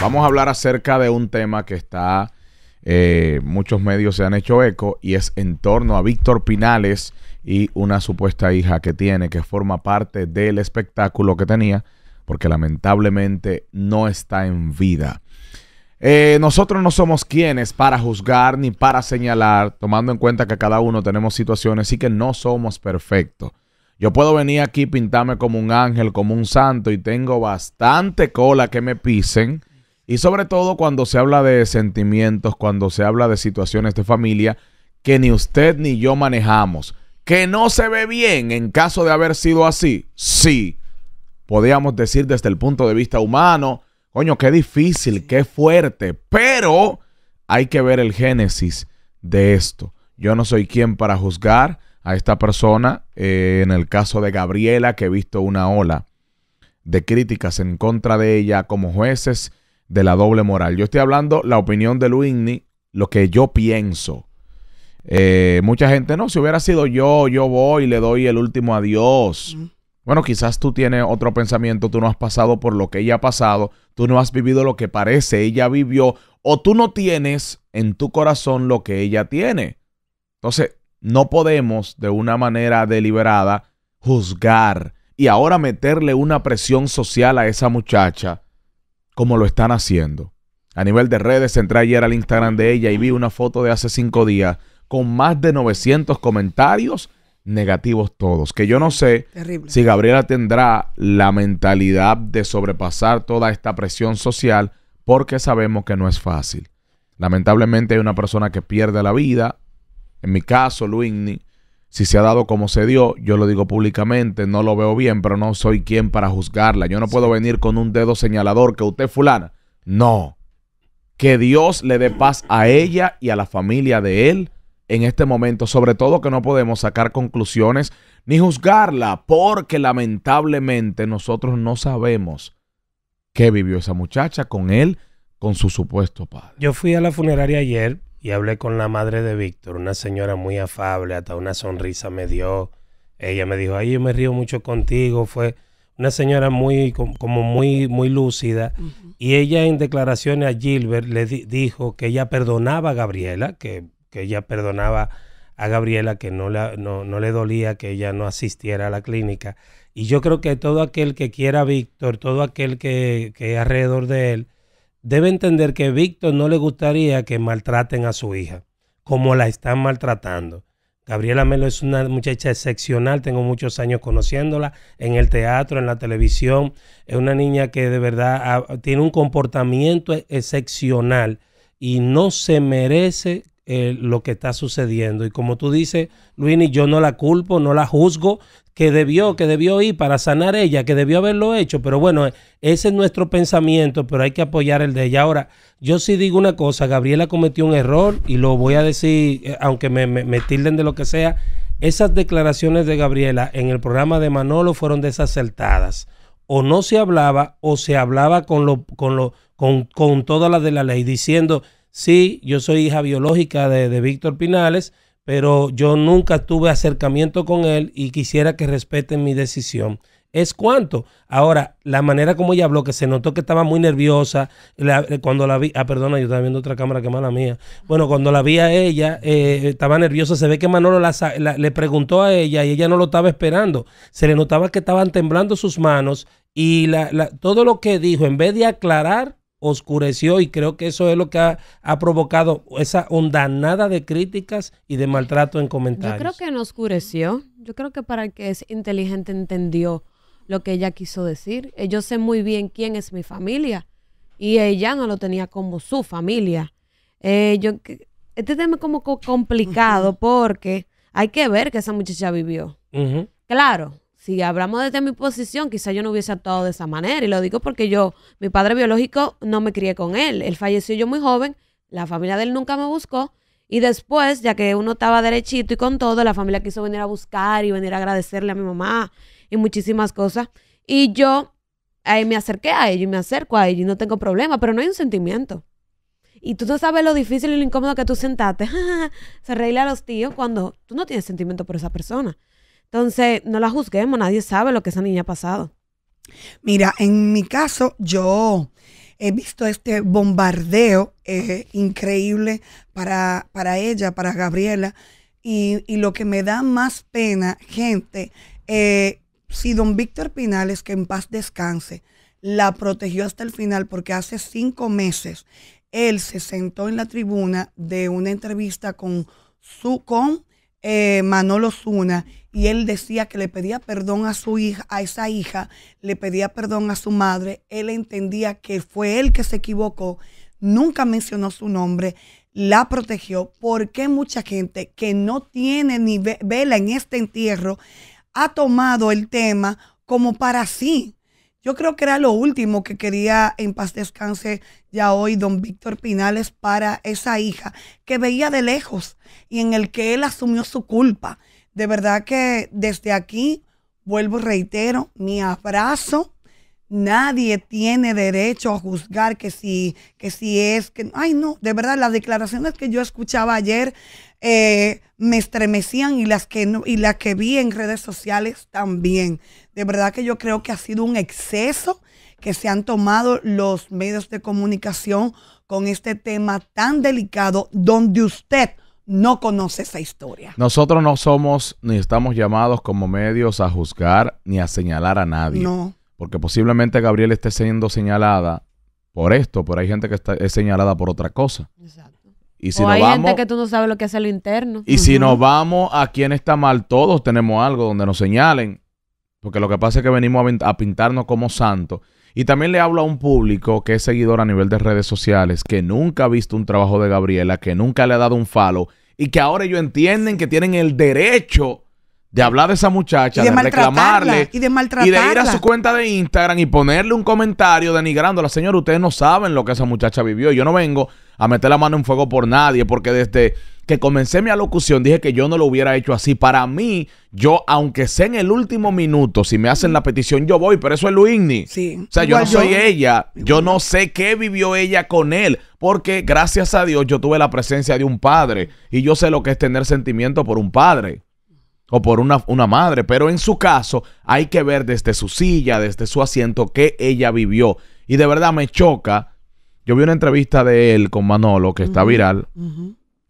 Vamos a hablar acerca de un tema que está, eh, muchos medios se han hecho eco y es en torno a Víctor Pinales y una supuesta hija que tiene que forma parte del espectáculo que tenía porque lamentablemente no está en vida. Eh, nosotros no somos quienes para juzgar ni para señalar, tomando en cuenta que cada uno tenemos situaciones y que no somos perfectos. Yo puedo venir aquí, pintarme como un ángel, como un santo y tengo bastante cola que me pisen y sobre todo cuando se habla de sentimientos, cuando se habla de situaciones de familia que ni usted ni yo manejamos. Que no se ve bien en caso de haber sido así. Sí. Podríamos decir desde el punto de vista humano, coño, qué difícil, qué fuerte. Pero hay que ver el génesis de esto. Yo no soy quien para juzgar a esta persona. Eh, en el caso de Gabriela, que he visto una ola de críticas en contra de ella como jueces de la doble moral. Yo estoy hablando la opinión de Luigny, lo que yo pienso. Eh, mucha gente, no, si hubiera sido yo, yo voy y le doy el último adiós. Bueno, quizás tú tienes otro pensamiento, tú no has pasado por lo que ella ha pasado, tú no has vivido lo que parece ella vivió, o tú no tienes en tu corazón lo que ella tiene. Entonces, no podemos de una manera deliberada juzgar y ahora meterle una presión social a esa muchacha como lo están haciendo. A nivel de redes, entré ayer al Instagram de ella y vi una foto de hace cinco días con más de 900 comentarios negativos todos. Que yo no sé si Gabriela tendrá la mentalidad de sobrepasar toda esta presión social porque sabemos que no es fácil. Lamentablemente hay una persona que pierde la vida. En mi caso, Luigny, si se ha dado como se dio, yo lo digo públicamente, no lo veo bien, pero no soy quien para juzgarla. Yo no puedo venir con un dedo señalador que usted fulana. No. Que Dios le dé paz a ella y a la familia de él en este momento, sobre todo que no podemos sacar conclusiones ni juzgarla, porque lamentablemente nosotros no sabemos qué vivió esa muchacha con él, con su supuesto padre. Yo fui a la funeraria ayer y hablé con la madre de Víctor, una señora muy afable, hasta una sonrisa me dio. Ella me dijo, ay, yo me río mucho contigo, fue una señora muy, como muy, muy lúcida. Y ella en declaraciones a Gilbert le dijo que ella perdonaba a Gabriela, que, ella perdonaba a Gabriela, que no, la, no, le dolía que ella no asistiera a la clínica. Y yo creo que todo aquel que quiera a Víctor, todo aquel que, que alrededor de él, debe entender que Víctor no le gustaría que maltraten a su hija, como la están maltratando. Gabriela Melo es una muchacha excepcional, tengo muchos años conociéndola en el teatro, en la televisión. Es una niña que de verdad tiene un comportamiento excepcional y no se merece eh, lo que está sucediendo. Y como tú dices, Luini, yo no la culpo, no la juzgo, que debió, que debió ir para sanar ella, que debió haberlo hecho. Pero bueno, ese es nuestro pensamiento, pero hay que apoyar el de ella. Ahora, yo sí digo una cosa, Gabriela cometió un error y lo voy a decir, eh, aunque me, me, tilden de lo que sea, esas declaraciones de Gabriela en el programa de Manolo fueron desacertadas. O no se hablaba o se hablaba con, lo, con, lo, con, con toda la de la ley, diciendo Sí, yo soy hija biológica de, Víctor Pinales, pero yo nunca tuve acercamiento con él y quisiera que respeten mi decisión. Es cuanto. Ahora, la manera como ella habló, que se notó que estaba muy nerviosa, eh, cuando la vi, ah, perdona, yo estaba viendo otra cámara que mala mía. Bueno, cuando la vi a ella, eh, estaba nerviosa, se ve que Manolo la, le preguntó a ella y ella no lo estaba esperando. Se le notaba que estaban temblando sus manos y todo lo que dijo, en vez de aclarar, oscureció y creo que eso es lo que ha, provocado esa ondanada de críticas y de maltrato en comentarios. Yo creo que no oscureció. Yo creo que para el que es inteligente entendió lo que ella quiso decir. Eh, yo sé muy bien quién es mi familia y ella no lo tenía como su familia. Eh, yo, este tema es como complicado porque hay que ver que esa muchacha vivió. Claro, si hablamos desde mi posición, quizá yo no hubiese actuado de esa manera. Y lo digo porque yo, mi padre biológico, no me crié con él. Él falleció yo muy joven, la familia de él nunca me buscó. Y después, ya que uno estaba derechito y con todo, la familia quiso venir a buscar y venir a agradecerle a mi mamá y muchísimas cosas. Y yo me acerqué a ellos y me acerco a ellos y no tengo problema, pero no hay un sentimiento. Y tú no sabes lo difícil y lo incómodo que tú sentaste. Se reíle a los tíos cuando tú no tienes sentimiento por esa persona. Entonces, no la juzguemos, nadie sabe lo que esa niña ha pasado. Mira, en mi caso, yo he visto este bombardeo eh, increíble para, para, ella, para Gabriela, y, lo que me da más pena, gente, eh, si don Víctor Pinales, que en paz descanse, la protegió hasta el final, porque hace cinco meses él se sentó en la tribuna de una entrevista con su con eh, Manolo Zuna y él decía que le pedía perdón a su hija, a esa hija, le pedía perdón a su madre, él entendía que fue él que se equivocó, nunca mencionó su nombre, la protegió, porque mucha gente que no tiene ni vela en este entierro ha tomado el tema como para sí, yo creo que era lo último que quería en paz descanse ya hoy don Víctor Pinales para esa hija que veía de lejos y en el que él asumió su culpa. De verdad que desde aquí, vuelvo reitero, mi abrazo Nadie tiene derecho a juzgar que si, que si es, que, ay no, de verdad, las declaraciones que yo escuchaba ayer eh, me estremecían y las, que no, y las que vi en redes sociales también. De verdad que yo creo que ha sido un exceso que se han tomado los medios de comunicación con este tema tan delicado donde usted no conoce esa historia. Nosotros no somos ni estamos llamados como medios a juzgar ni a señalar a nadie. No porque posiblemente Gabriel esté siendo señalada por esto, pero hay gente que está, es señalada por otra cosa. Exacto. Y si o hay gente que tú no sabes lo que hace lo interno. Y si nos vamos a quien está mal, todos tenemos algo donde nos señalen. Porque lo que pasa es que venimos a, pintarnos como santos. Y también le hablo a un público que es seguidor a nivel de redes sociales, que nunca ha visto un trabajo de Gabriela, que nunca le ha dado un falo, y que ahora ellos entienden que tienen el derecho de hablar de esa muchacha, de, reclamarle y de, y de ir a su cuenta de Instagram y ponerle un comentario denigrando la Señora, ustedes no saben lo que esa muchacha vivió. Yo no vengo a meter la mano en fuego por nadie, porque desde que comencé mi alocución dije que yo no lo hubiera hecho así. Para mí, yo, aunque sea en el último minuto, si me hacen la petición, yo voy, pero eso es Luigni. Sí. O sea, yo no soy ella. Yo no sé qué vivió ella con él, porque gracias a Dios yo tuve la presencia de un padre y yo sé lo que es tener sentimiento por un padre o por una, madre, pero en su caso hay que ver desde su silla, desde su asiento, que ella vivió. Y de verdad me choca. Yo vi una entrevista de él con Manolo, que está viral,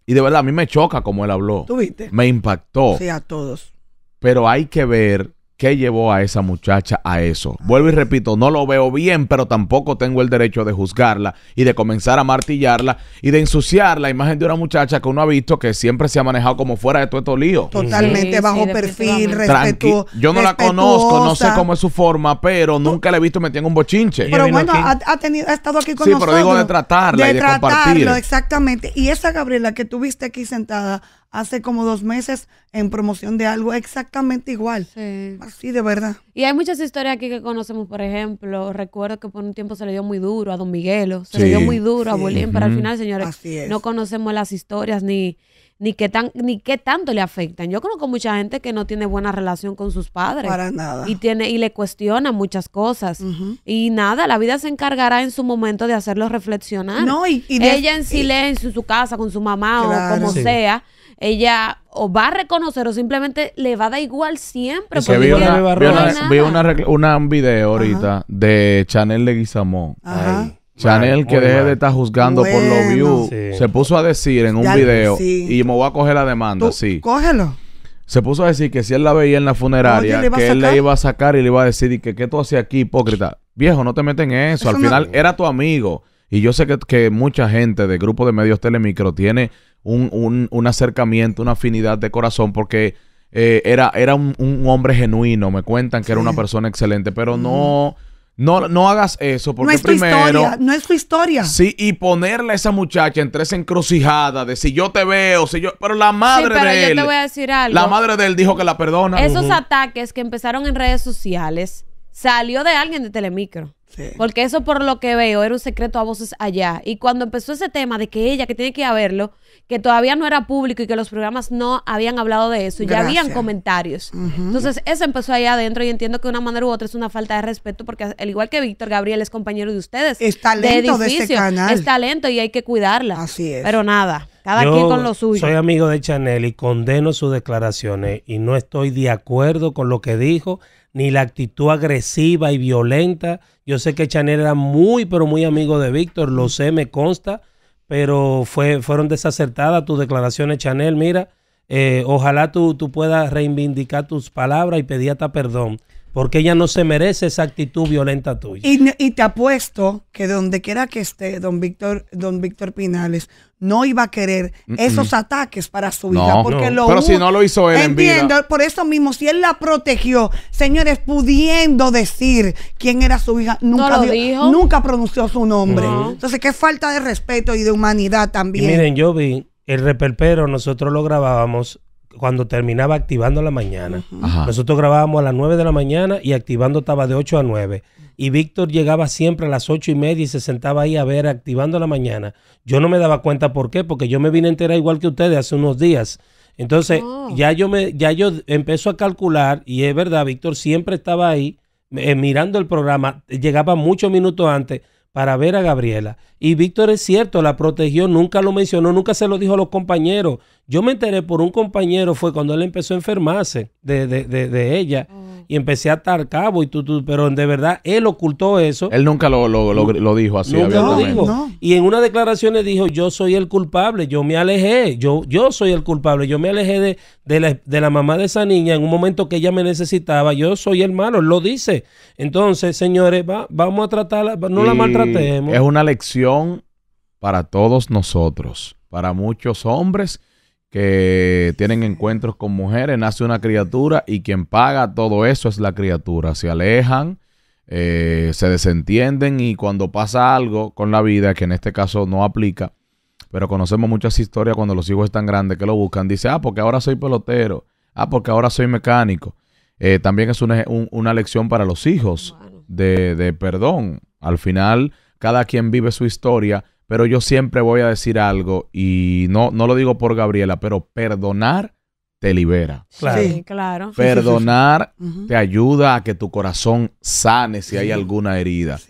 y de verdad a mí me choca como él habló. viste? Me impactó. Sí, a todos. Pero hay que ver ¿Qué llevó a esa muchacha a eso? Vuelvo y repito, no lo veo bien, pero tampoco tengo el derecho de juzgarla y de comenzar a martillarla y de ensuciar la imagen de una muchacha que uno ha visto que siempre se ha manejado como fuera de todo este lío. Totalmente bajo perfil, respetuosa. Yo no la conozco, no sé cómo es su forma, pero nunca la he visto metiendo un bochinche. Pero bueno, ha, estado aquí con nosotros. Sí, pero digo de tratarla de y de Exactamente. Y esa Gabriela que tuviste aquí sentada hace como dos meses en promoción de algo exactamente igual. Sí. Así de verdad. Y hay muchas historias aquí que conocemos, por ejemplo, recuerdo que por un tiempo se le dio muy duro a Don Miguelo, se le dio muy duro a Bolín, pero al final, señores, no conocemos las historias ni, ni qué, tan, ni qué tanto le afectan. Yo conozco mucha gente que no tiene buena relación con sus padres. Para nada. Y, tiene, y le cuestiona muchas cosas. Y nada, la vida se encargará en su momento de hacerlos reflexionar. y, Ella en silencio, en su casa, con su mamá o como sea, ella o va a reconocer o simplemente le va a dar igual siempre. Porque vi, una, un video ahorita de Chanel de Guizamón. Ajá. Chanel, que deje de estar juzgando por lo view se puso a decir en un video, y me voy a coger la demanda, sí. Cógelo se puso a decir que si él la veía en la funeraria, que él le iba a sacar y le iba a decir, que qué tú hacías aquí, hipócrita? Viejo, no te meten en eso. Al final era tu amigo. Y yo sé que, mucha gente de grupo de medios Telemicro tiene un, un, un acercamiento, una afinidad de corazón porque eh, era, era un, hombre genuino. Me cuentan que era una persona excelente, pero no no, no hagas eso, porque no es primero, historia, no es tu historia. Sí, y ponerle a esa muchacha entre esa encrucijada de si yo te veo, si yo. Pero la madre de yo Te decir La madre de él dijo que la perdona. Esos ataques que empezaron en redes sociales salió de alguien de Telemicro. Porque eso por lo que veo era un secreto a voces allá. Y cuando empezó ese tema de que ella, que tiene que haberlo que todavía no era público y que los programas no habían hablado de eso, ya habían comentarios. Entonces eso empezó allá adentro y entiendo que de una manera u otra es una falta de respeto porque al igual que Víctor Gabriel es compañero de ustedes. Es talento de, este canal. Es talento y hay que cuidarla. Así es. Pero nada, cada quien con lo suyo. Soy amigo de Chanel y condeno sus declaraciones y no estoy de acuerdo con lo que dijo ni la actitud agresiva y violenta. Yo sé que Chanel era muy, pero muy amigo de Víctor, lo sé, me consta, pero fue, fueron desacertadas tus declaraciones, Chanel. Mira, eh, ojalá tú, tú puedas reivindicar tus palabras y pedir hasta perdón porque ella no se merece esa actitud violenta tuya. Y, te apuesto que donde quiera que esté don Víctor, don Víctor Pinales, no iba a querer esos ataques para su hija. porque Pero si no lo hizo él. en vida. por eso mismo, si él la protegió, señores, pudiendo decir quién era su hija, nunca, nunca pronunció su nombre. Entonces, qué falta de respeto y de humanidad también. Y miren, yo vi el reperpero, nosotros lo grabábamos cuando terminaba activando la mañana. Nosotros grabábamos a las 9 de la mañana y activando estaba de 8 a 9. Y Víctor llegaba siempre a las 8 y media y se sentaba ahí a ver activando la mañana. Yo no me daba cuenta por qué, porque yo me vine a enterar igual que ustedes hace unos días. Entonces, oh. ya yo me, ya yo empezó a calcular, y es verdad, Víctor siempre estaba ahí, eh, mirando el programa, llegaba muchos minutos antes para ver a Gabriela. Y Víctor es cierto, la protegió, nunca lo mencionó, nunca se lo dijo a los compañeros. Yo me enteré por un compañero, fue cuando él empezó a enfermarse de, ella. Oh. Y empecé a atar cabo y tú, pero de verdad él ocultó eso. Él nunca lo, lo, dijo así. Nunca lo Y en una declaración le dijo, yo soy el culpable, yo me alejé, yo, yo soy el culpable, yo me alejé de, de, la, mamá de esa niña en un momento que ella me necesitaba, yo soy el hermano, lo dice. Entonces, señores, vamos a tratarla, no la maltratemos. Es una lección para todos nosotros, para muchos hombres que tienen encuentros con mujeres, nace una criatura y quien paga todo eso es la criatura. Se alejan, eh, se desentienden y cuando pasa algo con la vida, que en este caso no aplica, pero conocemos muchas historias cuando los hijos están grandes que lo buscan, dice, ah, porque ahora soy pelotero, ah, porque ahora soy mecánico. Eh, también es una, una, lección para los hijos de, de perdón. Al final, cada quien vive su historia, pero yo siempre voy a decir algo y no, no lo digo por Gabriela, pero perdonar te libera. Sí, claro. Perdonar te ayuda a que tu corazón sane si hay alguna herida.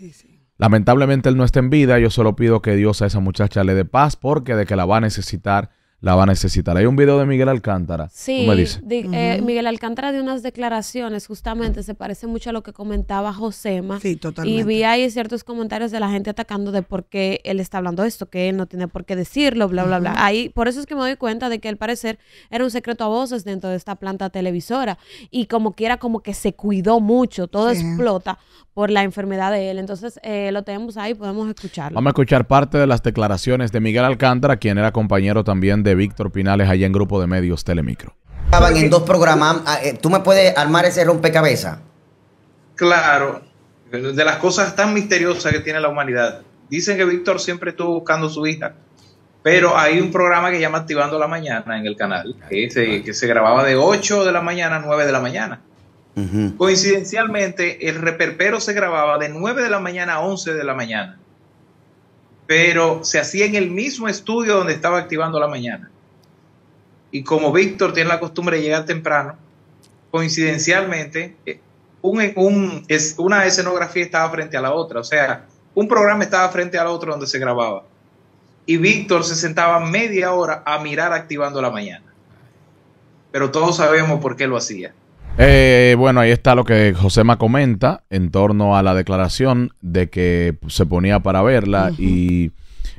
Lamentablemente él no está en vida, yo solo pido que Dios a esa muchacha le dé paz porque de que la va a necesitar la va a necesitar. Hay un video de Miguel Alcántara. Sí, eh, Miguel Alcántara dio unas declaraciones, justamente, se parece mucho a lo que comentaba Josema. Sí, totalmente. Y vi ahí ciertos comentarios de la gente atacando de por qué él está hablando esto, que él no tiene por qué decirlo, bla, bla, bla. Ahí, por eso es que me doy cuenta de que al parecer era un secreto a voces dentro de esta planta televisora. Y como quiera, como que se cuidó mucho, todo explota por la enfermedad de él. Entonces, eh, lo tenemos ahí, podemos escucharlo. Vamos a escuchar parte de las declaraciones de Miguel Alcántara, quien era compañero también de Víctor Pinales allá en Grupo de Medios Telemicro. Estaban en dos programas. Ah, eh, ¿Tú me puedes armar ese rompecabezas? Claro, de las cosas tan misteriosas que tiene la humanidad. Dicen que Víctor siempre estuvo buscando su hija, pero hay un programa que llama Activando la Mañana en el canal, que se, que se grababa de 8 de la mañana a 9 de la mañana. Coincidencialmente, el reperpero se grababa de 9 de la mañana a 11 de la mañana pero se hacía en el mismo estudio donde estaba activando la mañana. Y como Víctor tiene la costumbre de llegar temprano, coincidencialmente, eh, una escenografía estaba frente a la otra, o sea, un programa estaba frente al otro donde se grababa. Y Víctor se sentaba media hora a mirar activando la mañana. Pero todos sabemos por qué lo hacía. Eh, bueno, ahí está lo que Josema comenta en torno a la declaración de que se ponía para verla y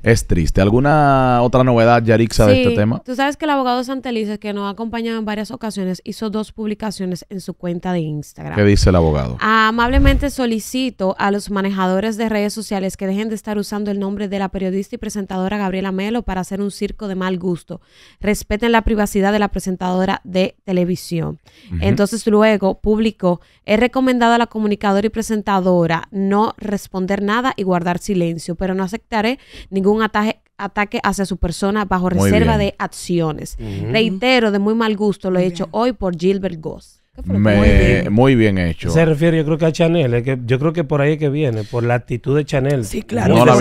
es triste. ¿Alguna otra novedad, Yarixa, de este tema? Tú sabes que el abogado Santelices, que nos ha acompañado en varias ocasiones, hizo dos publicaciones en su cuenta de Instagram. ¿Qué dice el abogado? Amablemente solicito a los manejadores de redes sociales que dejen de estar usando el nombre de la periodista y presentadora Gabriela Melo para hacer un circo de mal gusto. Respeten la privacidad de la presentadora de televisión. Entonces, luego publicó: He recomendado a la comunicadora y presentadora no responder nada y guardar silencio, pero no aceptaré ningún ataque ataque hacia su persona bajo reserva de acciones. Reitero, de muy mal gusto lo he hecho hoy por Gilbert Goss. muy, bien. hecho. Se refiere, yo creo que a Chanel. yo creo que por ahí es que viene, por la actitud de Chanel. Sí, claro. No, no,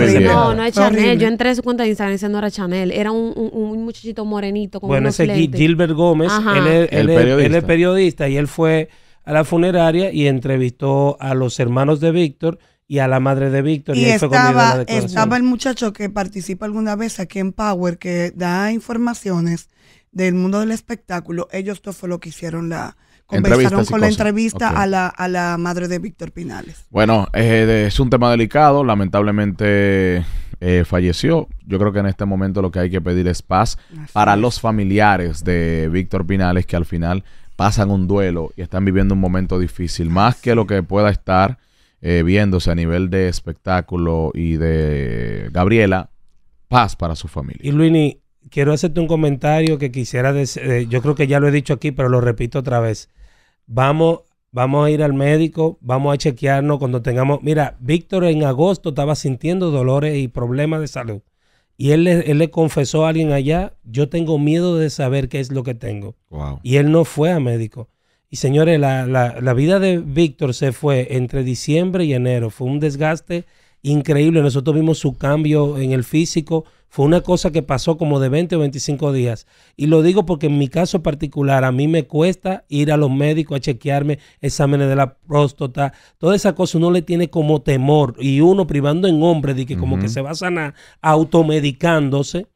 no, es Chanel. Yo entré a su cuenta de Instagram y no era Chanel. Era un, muchachito morenito. bueno, ese Gilbert Gómez, él es, periodista. él es periodista y él fue a la funeraria y entrevistó a los hermanos de Víctor y a la madre de Víctor. Y, estaba, estaba el muchacho que participa alguna vez aquí en Power, que da informaciones del mundo del espectáculo. Ellos todo fue lo que hicieron la, Conversaron con la entrevista a, la, a la madre de Víctor Pinales. Bueno, eh, es un tema delicado. Lamentablemente eh, falleció. Yo creo que en este momento lo que hay que pedir es paz para los familiares de Víctor Pinales que al final pasan un duelo y están viviendo un momento difícil. Más que lo que pueda estar eh, viéndose a nivel de espectáculo y de Gabriela, paz para su familia. Y Luini, quiero hacerte un comentario que quisiera decir, eh, yo creo que ya lo he dicho aquí, pero lo repito otra vez. Vamos, vamos a ir al médico, vamos a chequearnos cuando tengamos, mira, Víctor en agosto estaba sintiendo dolores y problemas de salud. Y él le, confesó a alguien allá, yo tengo miedo de saber qué es lo que tengo. Y él no fue a médico. Y señores, la, vida de Víctor se fue entre diciembre y enero. Fue un desgaste increíble. Nosotros vimos su cambio en el físico. Fue una cosa que pasó como de 20 o 25 días. Y lo digo porque en mi caso particular, a mí me cuesta ir a los médicos a chequearme exámenes de la próstata. Toda esa cosa uno le tiene como temor. Y uno privando en hombre de que como que se va a sanar automedicándose.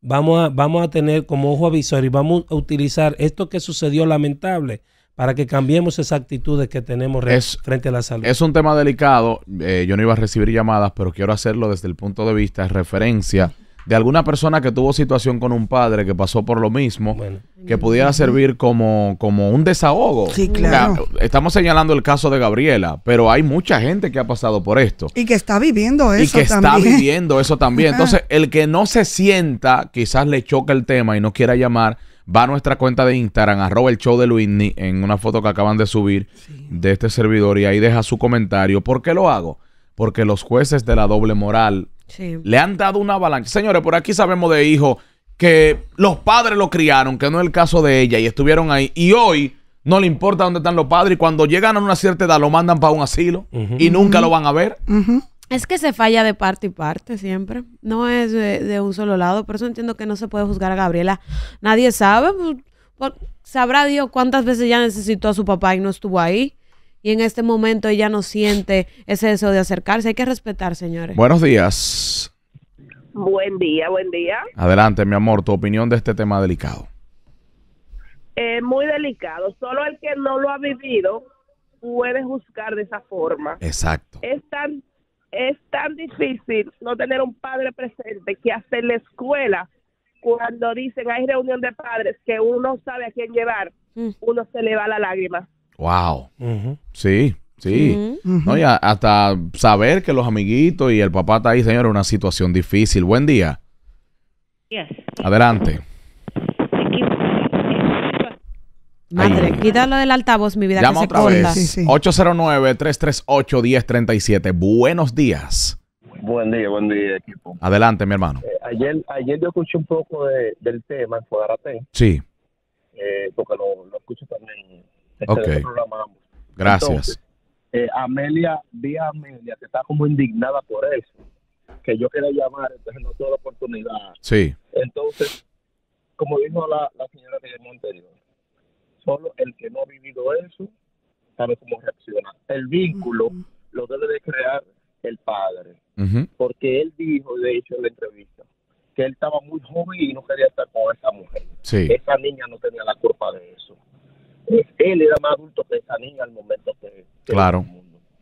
Vamos a, vamos a tener como ojo avisor y vamos a utilizar esto que sucedió lamentable para que cambiemos esas actitudes que tenemos frente a la salud. Es un tema delicado, eh, yo no iba a recibir llamadas, pero quiero hacerlo desde el punto de vista de referencia de alguna persona que tuvo situación con un padre que pasó por lo mismo, que pudiera servir como, como un desahogo. Sí, claro. estamos señalando el caso de Gabriela, pero hay mucha gente que ha pasado por esto. Y que está viviendo eso. Y que está viviendo eso también. Entonces, el que no se sienta, quizás le choca el tema y no quiera llamar va a nuestra cuenta de Instagram, arroba el show de Luisni, en una foto que acaban de subir de este servidor y ahí deja su comentario. ¿Por qué lo hago? Porque los jueces de la doble moral le han dado una avalancha. Señores, por aquí sabemos de hijos que los padres lo criaron, que no es el caso de ella, y estuvieron ahí. Y hoy no le importa dónde están los padres y cuando llegan a una cierta edad lo mandan para un asilo y nunca lo van a ver. Es que se falla de parte y parte siempre. No es de, un solo lado. Por eso entiendo que no se puede juzgar a Gabriela. Nadie sabe. Pues, sabrá Dios cuántas veces ya necesitó a su papá y no estuvo ahí. Y en este momento ella no siente ese deseo de acercarse. Hay que respetar, señores. Buenos días. Buen día, buen día. Adelante, mi amor, tu opinión de este tema delicado. Eh, muy delicado. Solo el que no lo ha vivido puede juzgar de esa forma. Exacto. Es es tan difícil no tener un padre presente que hasta en la escuela, cuando dicen hay reunión de padres que uno sabe a quién llevar, mm. uno se le va la lágrima. Wow. Sí, sí. no, hasta saber que los amiguitos y el papá está ahí, señor, una situación difícil. Buen día. Adelante. Madre, quítalo del altavoz, mi vida, Llama otra vez. 809-338-1037. Buenos días. Buen día, buen día, equipo. Adelante, mi hermano. Eh, ayer, ayer yo escuché un poco de, del tema en Fogarate. Sí. Eh, porque lo, escucho también. Este ok. Programa. Gracias. Eh, Amelia, vía Amelia que está como indignada por eso. Que yo quería llamar, entonces no tuve la oportunidad. Sí. Entonces, como dijo la, la señora que llamó Solo el que no ha vivido eso sabe cómo reacciona. El vínculo lo debe de crear el padre, porque él dijo, de hecho, en la entrevista, que él estaba muy joven y no quería estar con esa mujer. Esa niña no tenía la culpa de eso. él era más adulto que esa niña al momento que... que claro,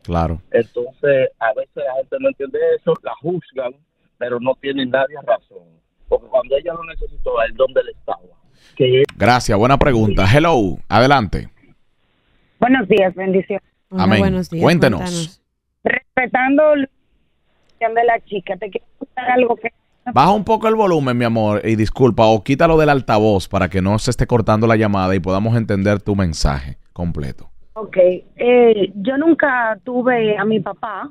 claro. Entonces, a veces la gente no entiende eso, la juzgan, pero no tienen nadie razón. Porque cuando ella lo necesitó, él donde le estaba. Gracias, buena pregunta. Hello, adelante. Buenos días, bendición. Amén. cuéntenos. Respetando la de la chica, te quiero contar algo que... Baja un poco el volumen, mi amor, y disculpa, o quítalo del altavoz para que no se esté cortando la llamada y podamos entender tu mensaje completo. Ok, eh, yo nunca tuve a mi papá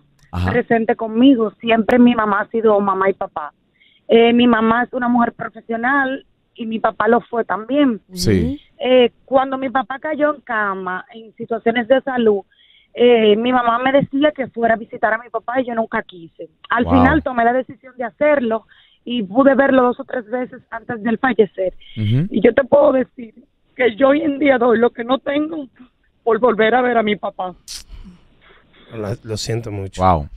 presente conmigo, siempre mi mamá ha sido mamá y papá. Eh, mi mamá es una mujer profesional, y mi papá lo fue también. Sí. Eh, cuando mi papá cayó en cama, en situaciones de salud, eh, mi mamá me decía que fuera a visitar a mi papá y yo nunca quise. Al final tomé la decisión de hacerlo y pude verlo dos o tres veces antes del fallecer. Y yo te puedo decir que yo hoy en día doy lo que no tengo por volver a ver a mi papá. Lo, siento mucho. Wow.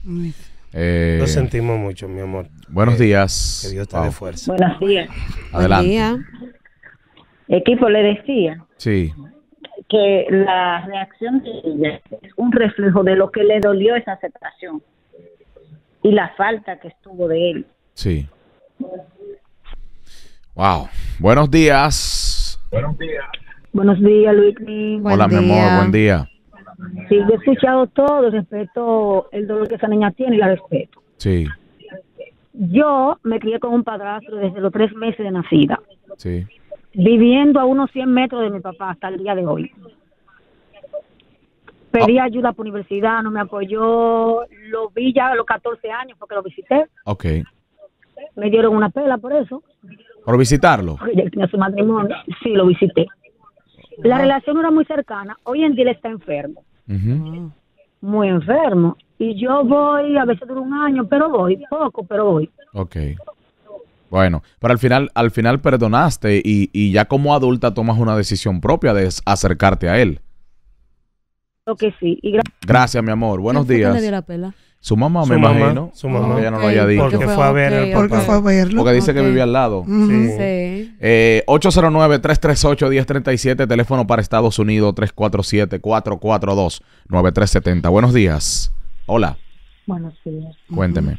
Lo eh, sentimos mucho, mi amor. Buenos eh, días. Que Dios te dé fuerza. Buenos días. Adelante. Equipo, le decía. Sí que la reacción de ella es un reflejo de lo que le dolió esa aceptación y la falta que estuvo de él. Sí. Wow. Buenos días. Buenos días. Buenos días, Luis. Hola, mi amor. Buen día. Sí, yo he escuchado todo, respecto el dolor que esa niña tiene y la respeto. Sí. Yo me crié con un padrastro desde los tres meses de nacida. Sí. Viviendo a unos 100 metros de mi papá hasta el día de hoy. Pedí ah. ayuda por universidad, no me apoyó. Lo vi ya a los 14 años porque lo visité. Ok. Me dieron una pela por eso. ¿Por visitarlo? su Sí, lo visité. La ah. relación era muy cercana. Hoy en día él está enfermo muy enfermo. Y yo voy, a veces dura un año, pero voy, poco, pero voy. Ok. Bueno, pero al final, al final perdonaste y, ya como adulta tomas una decisión propia de acercarte a él. Lo que sí. Gracias, mi amor. Buenos días. Su mamá, me imagino. Su mamá. Ella no lo haya dicho. Porque fue a ver Porque fue a verlo. Porque dice que vivía al lado. Sí. sí. Eh, 809-338-1037, teléfono para Estados Unidos, 347-442-9370. Buenos días. Hola. Buenos días. Cuénteme.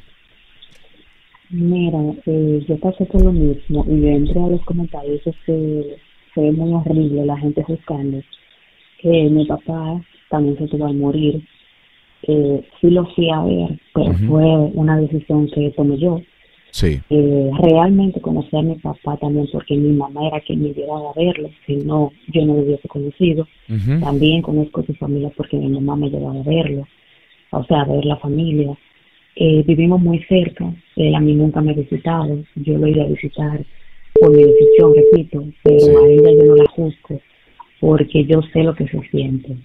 Mira, eh, yo pasé por lo mismo y dentro de los comentarios es que fue muy horrible la gente juzgando que mi papá también se tuvo a morir eh, sí lo fui a ver, pero fue una decisión que tomé yo. Eh, realmente conocí a mi papá también porque mi mamá era quien me llevaba a verlo, si no, yo no lo hubiese conocido. También conozco a su familia porque mi mamá me llevaba a verlo, o sea, a ver la familia. Eh, vivimos muy cerca, él a mí nunca me visitado yo lo iba a visitar por mi decisión, repito, pero a ella yo no la juzgo porque yo sé lo que se siente.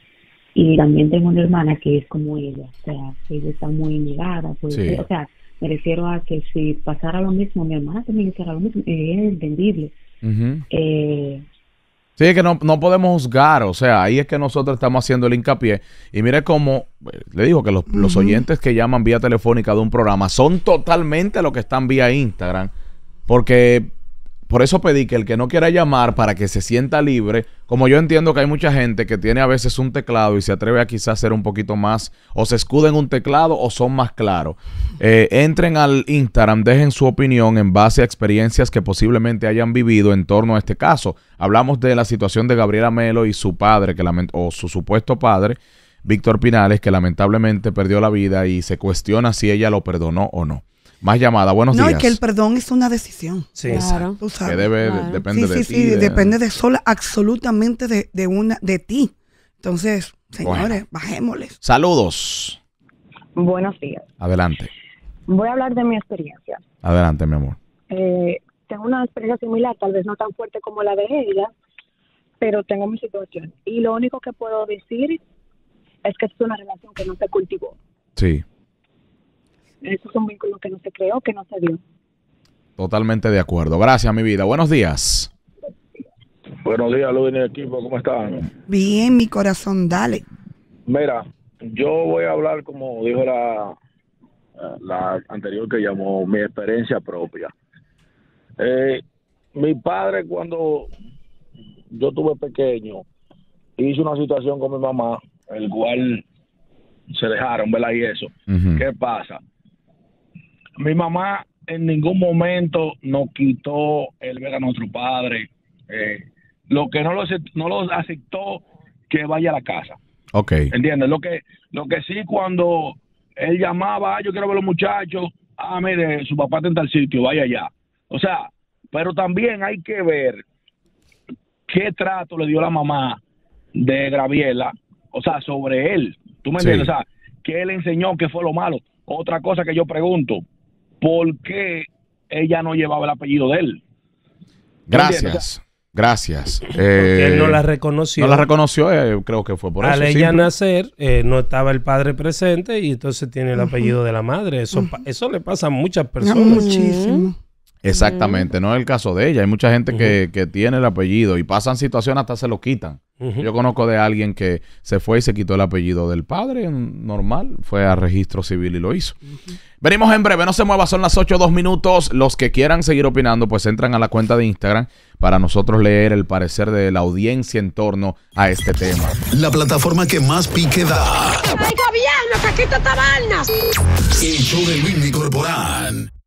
Y también tengo una hermana que es como ella, o sea, ella está muy negada, pues, o sea, me refiero a que si pasara lo mismo, mi hermana también hiciera lo mismo, es entendible. Eh, sí, es que no, podemos juzgar, o sea, ahí es que nosotros estamos haciendo el hincapié. Y mire cómo, eh, le digo que los, los, oyentes que llaman vía telefónica de un programa son totalmente los que están vía Instagram, porque por eso pedí que el que no quiera llamar para que se sienta libre, como yo entiendo que hay mucha gente que tiene a veces un teclado y se atreve a quizás ser un poquito más, o se escuden en un teclado o son más claros. Eh, entren al Instagram, dejen su opinión en base a experiencias que posiblemente hayan vivido en torno a este caso. Hablamos de la situación de Gabriela Melo y su padre, que o su supuesto padre, Víctor Pinales, que lamentablemente perdió la vida y se cuestiona si ella lo perdonó o no. Más llamada, buenos días. No, es que el perdón es una decisión. Sí, claro. Que debe, depende de ti. Sí, depende de sola, absolutamente de, una, de ti. Entonces, señores, bajémosles. Saludos. Buenos días. Adelante. Voy a hablar de mi experiencia. Adelante, mi amor. Eh, tengo una experiencia similar, tal vez no tan fuerte como la de ella, pero tengo mi situación. Y lo único que puedo decir es que es una relación que no se cultivó. Sí eso es un vínculo que no se creó, que no se dio. Totalmente de acuerdo. Gracias, mi vida. Buenos días. Buenos días, Luis y equipo. ¿Cómo están? Bien, mi corazón, dale. Mira, yo voy a hablar, como dijo la, la anterior que llamó, mi experiencia propia. Eh, mi padre, cuando yo tuve pequeño, hizo una situación con mi mamá, el cual se dejaron, ¿verdad? Y eso. ¿Qué pasa? mi mamá en ningún momento nos quitó el ver a nuestro padre. Eh, lo que no lo, aceptó, no que vaya a la casa. Ok. ¿Entiendes? Lo que, lo que sí cuando él llamaba, ah, yo quiero ver a los muchachos, ah, mire, su papá está en tal sitio, vaya allá. O sea, pero también hay que ver qué trato le dio la mamá de Graviela, o sea, sobre él. ¿Tú me entiendes? O sea, qué le enseñó, qué fue lo malo. Otra cosa que yo pregunto, por qué ella no llevaba el apellido de él. Gracias. Gracias. Eh, él no eh, la reconoció. No la reconoció, eh, creo que fue por eso. Al ella nacer, eh, no estaba el padre presente y entonces tiene el apellido de la madre. Eso, eso le pasa a muchas personas. muchísimo. Exactamente, no es el caso de ella. Hay mucha gente que, que tiene el apellido y pasan situaciones hasta se lo quitan. Yo conozco de alguien que se fue y se quitó el apellido del padre, normal, fue a registro civil y lo hizo. Venimos en breve, no se mueva, son las 8 2 minutos. Los que quieran seguir opinando, pues entran a la cuenta de Instagram para nosotros leer el parecer de la audiencia en torno a este tema. La plataforma que más pique da. Caquito El show de Corporán.